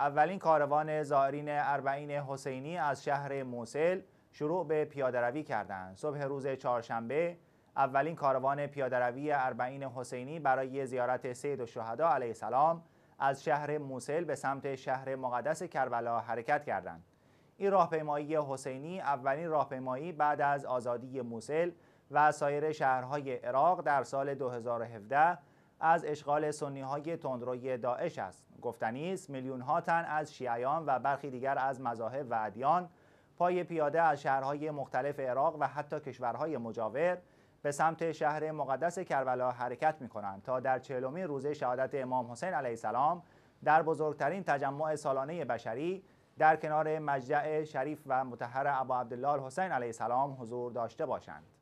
اولین کاروان زائرین اربعین حسینی از شهر موسل شروع به پیادهروی کردند. صبح روز چهارشنبه اولین کاروان پیادهروی اربعین حسینی برای زیارت سید و علیه السلام از شهر موسل به سمت شهر مقدس کربلا حرکت کردند. این راهپیمایی حسینی اولین راهپیمایی بعد از آزادی موسل و سایر شهرهای عراق در سال 2017 از اشغال سنی های تندروی داعش است گفتنی است میلیون ها تن از شیعیان و برخی دیگر از مذاهب و ادیان پای پیاده از شهرهای مختلف عراق و حتی کشورهای مجاور به سمت شهر مقدس کربلا حرکت می کنند تا در چهلمین روز شهادت امام حسین علیه السلام در بزرگترین تجمع سالانه بشری در کنار مجدع شریف و متحر ابا عبدالله حسین علیه السلام حضور داشته باشند.